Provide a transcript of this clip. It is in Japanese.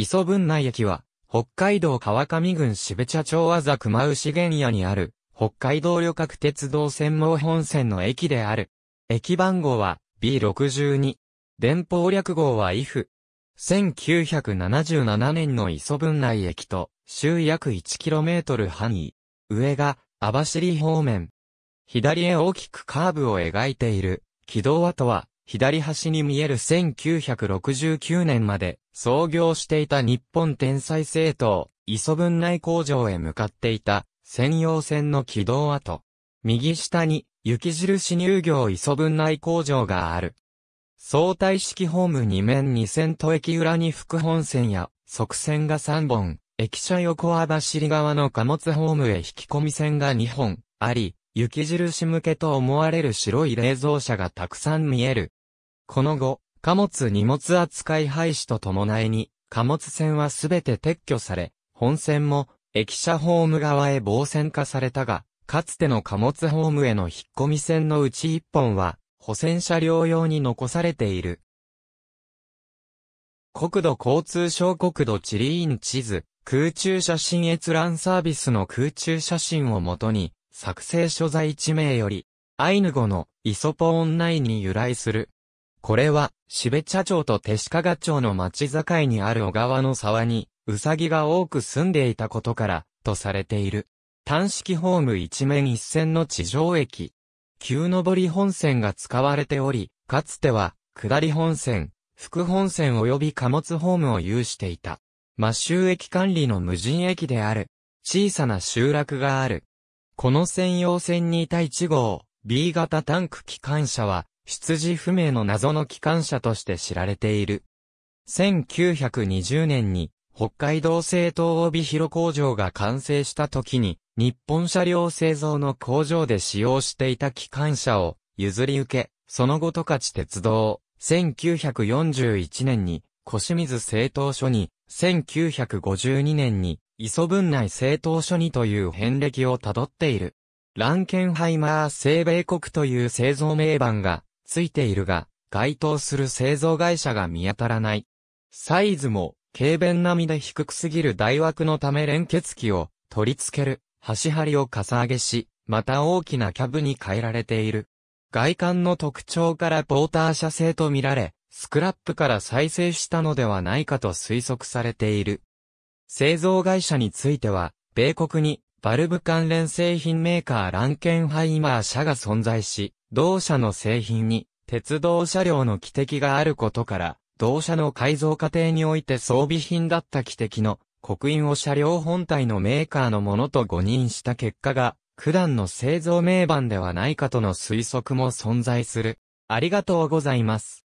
磯文内駅は、北海道川上郡渋茶町あざ熊牛原野にある、北海道旅客鉄道専門本線の駅である。駅番号は B62。電報略号は IF。1977年の磯文内駅と、周約 1km 範囲。上が、網走方面。左へ大きくカーブを描いている、軌道跡は、左端に見える1969年まで創業していた日本天才政党、磯分内工場へ向かっていた専用線の軌道跡。右下に雪印乳業磯分内工場がある。相対式ホーム2面2線と駅裏に副本線や側線が3本、駅舎横網走り側の貨物ホームへ引き込み線が2本あり、雪印向けと思われる白い冷蔵車がたくさん見える。この後、貨物荷物扱い廃止と伴いに、貨物船はすべて撤去され、本船も駅舎ホーム側へ防線化されたが、かつての貨物ホームへの引っ込み線のうち1本は、保線車両用に残されている。国土交通省国土地理院地図、空中写真閲覧サービスの空中写真をもとに、作成所在地名より、アイヌ語のイソポオン内に由来するこれは、べ茶町と手鹿賀町の町境にある小川の沢に、ウサギが多く住んでいたことから、とされている。単式ホーム一面一線の地上駅。急上り本線が使われており、かつては、下り本線、副本線及び貨物ホームを有していた。マッ駅管理の無人駅である。小さな集落がある。この専用線にいた1号、B 型タンク機関車は、出自不明の謎の機関車として知られている。1920年に北海道製糖帯広工場が完成した時に日本車両製造の工場で使用していた機関車を譲り受け、その後十勝鉄道、1941年に小清水製糖所に、1952年に磯分内製糖所にという遍歴をたどっている。ランケンハイマー製米国という製造名板がついているが、該当する製造会社が見当たらない。サイズも、軽便並みで低くすぎる大枠のため連結機を取り付ける端張りをかさ上げし、また大きなキャブに変えられている。外観の特徴からポーター社製とみられ、スクラップから再生したのではないかと推測されている。製造会社については、米国にバルブ関連製品メーカーランケンハイマー社が存在し、同社の製品に鉄道車両の汽笛があることから、同社の改造過程において装備品だった汽笛の刻印を車両本体のメーカーのものと誤認した結果が、普段の製造名板ではないかとの推測も存在する。ありがとうございます。